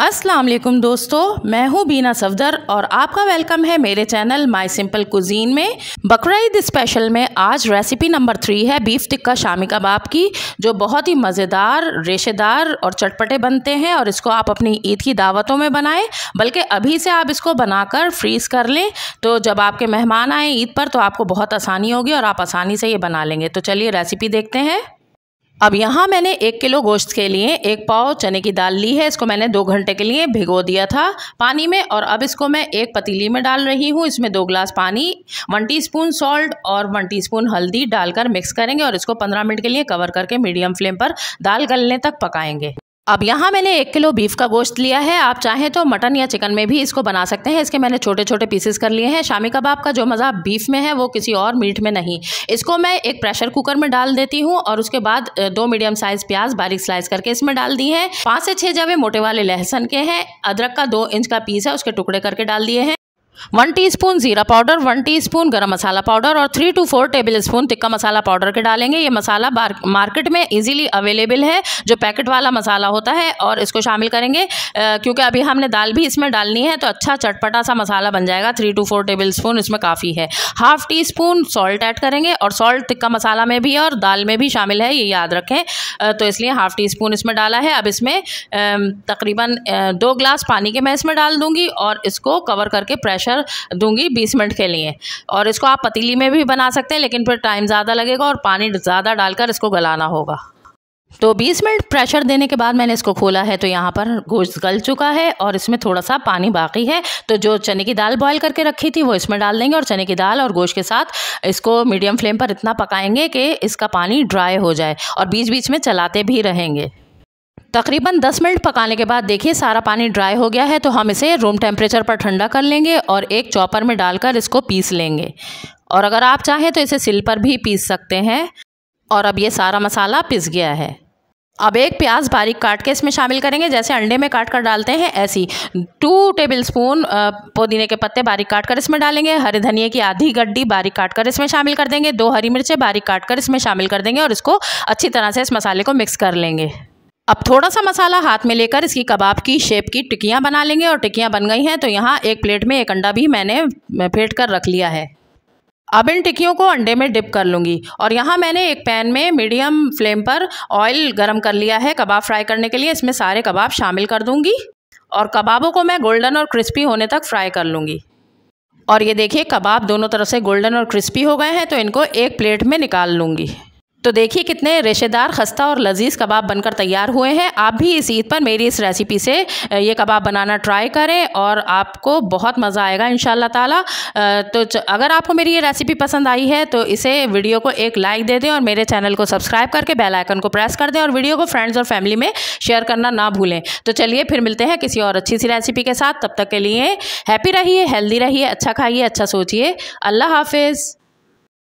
अस्सलाम वालेकुम दोस्तों मैं हूं बीना सफदर और आपका वेलकम है मेरे चैनल माय सिंपल कुजीन में बकर स्पेशल में आज रेसिपी नंबर थ्री है बीफ टिक्का शामी कबाब की जो बहुत ही मज़ेदार रेशेदार और चटपटे बनते हैं और इसको आप अपनी ईद की दावतों में बनाएं बल्कि अभी से आप इसको बनाकर फ्रीज़ कर लें तो जब आपके मेहमान आएँ ईद पर तो आपको बहुत आसानी होगी और आप आसानी से ये बना लेंगे तो चलिए रेसिपी देखते हैं अब यहाँ मैंने एक किलो गोश्त के लिए एक पाव चने की दाल ली है इसको मैंने दो घंटे के लिए भिगो दिया था पानी में और अब इसको मैं एक पतीली में डाल रही हूँ इसमें दो ग्लास पानी वन टीस्पून सॉल्ट और वन टीस्पून हल्दी डालकर मिक्स करेंगे और इसको पंद्रह मिनट के लिए कवर करके मीडियम फ्लेम पर दाल गलने तक पकाएंगे अब यहाँ मैंने एक किलो बीफ का गोश्त लिया है आप चाहें तो मटन या चिकन में भी इसको बना सकते हैं इसके मैंने छोटे छोटे पीसेस कर लिए हैं शामी कबाब का जो मज़ा बीफ में है वो किसी और मीट में नहीं इसको मैं एक प्रेशर कुकर में डाल देती हूँ और उसके बाद दो मीडियम साइज़ प्याज बारीक स्लाइस करके इसमें डाल दी है पाँच से छः जवे मोटे वाले लहसन के हैं अदरक का दो इंच का पीस है उसके टुकड़े करके डाल दिए हैं वन टीस्पून ज़ीरा powder one teaspoon garam masala powder और three two four tablespoon tikka masala powder के डालेंगे ये मसाला मार्केट में इजीली अवेलेबल है जो पैकेट वाला मसाला होता है और इसको शामिल करेंगे क्योंकि अभी हमने दाल भी इसमें डालनी है तो अच्छा चटपटा सा मसाला बन जाएगा three two four tablespoon इसमें काफ़ी है half teaspoon salt add करेंगे और सॉल्ट तिक्का मसाला में भी और दाल में भी शामिल है ये याद रखें तो इसलिए हाफ टी स्पून इसमें डाला है अब इसमें तकरीबन दो ग्लास पानी के मैं इसमें डाल दूँगी और इसको कवर करके प्रेशर प्रेशर दूंगी बीस मिनट के लिए और इसको आप पतीली में भी बना सकते हैं लेकिन फिर टाइम ज़्यादा लगेगा और पानी ज़्यादा डालकर इसको गलाना होगा तो 20 मिनट प्रेशर देने के बाद मैंने इसको खोला है तो यहाँ पर गोश्त गल चुका है और इसमें थोड़ा सा पानी बाकी है तो जो चने की दाल बॉईल करके रखी थी वो इसमें डाल देंगे और चने की दाल और गोश्त के साथ इसको मीडियम फ्लेम पर इतना पकाएंगे कि इसका पानी ड्राई हो जाए और बीच बीच में चलाते भी रहेंगे तकरीबन 10 मिनट पकाने के बाद देखिए सारा पानी ड्राई हो गया है तो हम इसे रूम टेम्परेचर पर ठंडा कर लेंगे और एक चॉपर में डालकर इसको पीस लेंगे और अगर आप चाहें तो इसे सिल पर भी पीस सकते हैं और अब ये सारा मसाला पिस गया है अब एक प्याज बारीक काट के इसमें शामिल करेंगे जैसे अंडे में काट कर डालते हैं ऐसी टू टेबल स्पून पुदीने के पत्ते बारीक काट कर इसमें डालेंगे हरे धनिए की आधी गड्डी बारीक काट कर इसमें शामिल कर देंगे दो हरी मिर्चें बारीक काट कर इसमें शामिल कर देंगे और इसको अच्छी तरह से इस मसाले को मिक्स कर लेंगे अब थोड़ा सा मसाला हाथ में लेकर इसकी कबाब की शेप की टिकियाँ बना लेंगे और टिकियाँ बन गई हैं तो यहाँ एक प्लेट में एक अंडा भी मैंने फेंट कर रख लिया है अब इन टिक्कियों को अंडे में डिप कर लूँगी और यहाँ मैंने एक पैन में मीडियम फ्लेम पर ऑयल गरम कर लिया है कबाब फ्राई करने के लिए इसमें सारे कबाब शामिल कर दूँगी और कबाबों को मैं गोल्डन और क्रिस्पी होने तक फ्राई कर लूँगी और ये देखिए कबाब दोनों तरफ से गोल्डन और क्रिस्पी हो गए हैं तो इनको एक प्लेट में निकाल लूँगी तो देखिए कितने रेशेदार खस्ता और लजीज कबाब बनकर तैयार हुए हैं आप भी इस ईद पर मेरी इस रेसिपी से ये कबाब बनाना ट्राई करें और आपको बहुत मज़ा आएगा इन ताला तो अगर आपको मेरी ये रेसिपी पसंद आई है तो इसे वीडियो को एक लाइक दे दें और मेरे चैनल को सब्सक्राइब करके बेल आइकन को प्रेस कर दें और वीडियो को फ्रेंड्स और फैमिली में शेयर करना ना भूलें तो चलिए फिर मिलते हैं किसी और अच्छी सी रेसिपी के साथ तब तक के लिए हैप्पी रहिए हेल्दी रहिए अच्छा खाइए अच्छा सोचिए अल्लाह हाफिज़